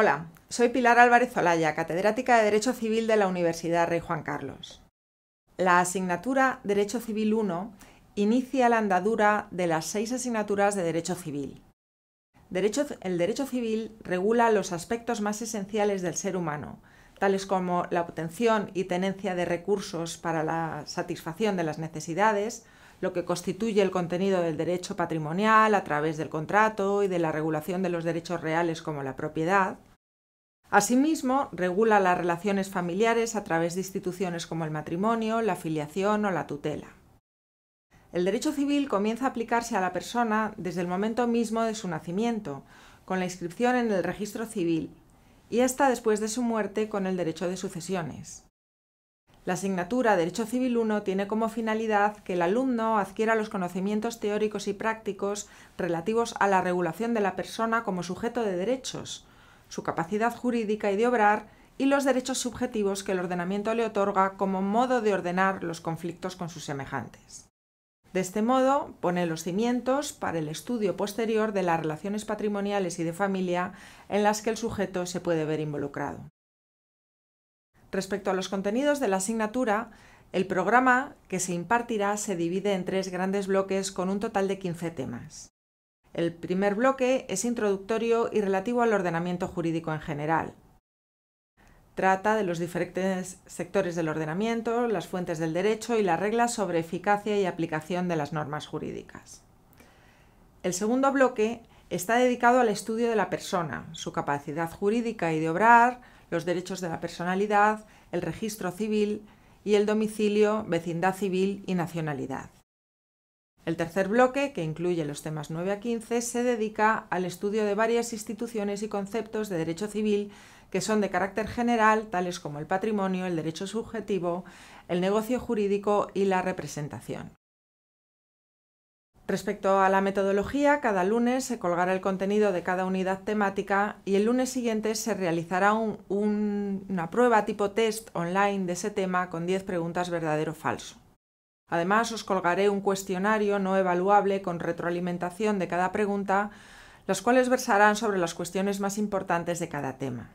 Hola, soy Pilar Álvarez Olaya, catedrática de Derecho Civil de la Universidad Rey Juan Carlos. La asignatura Derecho Civil 1 inicia la andadura de las seis asignaturas de Derecho Civil. el Derecho Civil regula los aspectos más esenciales del ser humano, tales como la obtención y tenencia de recursos para la satisfacción de las necesidades, lo que constituye el contenido del derecho patrimonial a través del contrato y de la regulación de los derechos reales como la propiedad, Asimismo, regula las relaciones familiares a través de instituciones como el matrimonio, la filiación o la tutela. El derecho civil comienza a aplicarse a la persona desde el momento mismo de su nacimiento, con la inscripción en el registro civil, y hasta después de su muerte con el derecho de sucesiones. La asignatura Derecho Civil I tiene como finalidad que el alumno adquiera los conocimientos teóricos y prácticos relativos a la regulación de la persona como sujeto de derechos, su capacidad jurídica y de obrar, y los derechos subjetivos que el ordenamiento le otorga como modo de ordenar los conflictos con sus semejantes. De este modo, pone los cimientos para el estudio posterior de las relaciones patrimoniales y de familia en las que el sujeto se puede ver involucrado. Respecto a los contenidos de la asignatura, el programa que se impartirá se divide en tres grandes bloques con un total de 15 temas. El primer bloque es introductorio y relativo al ordenamiento jurídico en general. Trata de los diferentes sectores del ordenamiento, las fuentes del derecho y las reglas sobre eficacia y aplicación de las normas jurídicas. El segundo bloque está dedicado al estudio de la persona, su capacidad jurídica y de obrar, los derechos de la personalidad, el registro civil y el domicilio, vecindad civil y nacionalidad. El tercer bloque, que incluye los temas 9 a 15, se dedica al estudio de varias instituciones y conceptos de derecho civil que son de carácter general, tales como el patrimonio, el derecho subjetivo, el negocio jurídico y la representación. Respecto a la metodología, cada lunes se colgará el contenido de cada unidad temática y el lunes siguiente se realizará una prueba tipo test online de ese tema con 10 preguntas verdadero o falso. Además, os colgaré un cuestionario no evaluable con retroalimentación de cada pregunta, las cuales versarán sobre las cuestiones más importantes de cada tema.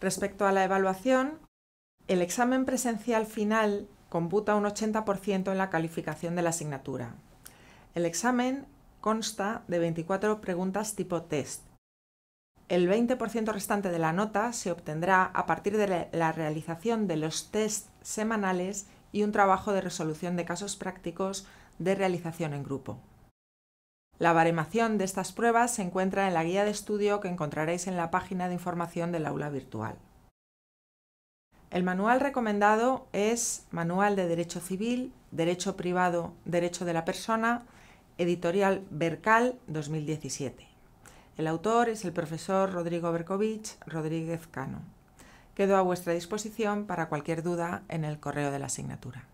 Respecto a la evaluación, el examen presencial final computa un 80% en la calificación de la asignatura. El examen consta de 24 preguntas tipo test, el 20% restante de la nota se obtendrá a partir de la realización de los test semanales y un trabajo de resolución de casos prácticos de realización en grupo. La baremación de estas pruebas se encuentra en la guía de estudio que encontraréis en la página de información del aula virtual. El manual recomendado es Manual de Derecho Civil, Derecho Privado, Derecho de la Persona, editorial Bercal 2017. El autor es el profesor Rodrigo Berkovich Rodríguez Cano. Quedo a vuestra disposición para cualquier duda en el correo de la asignatura.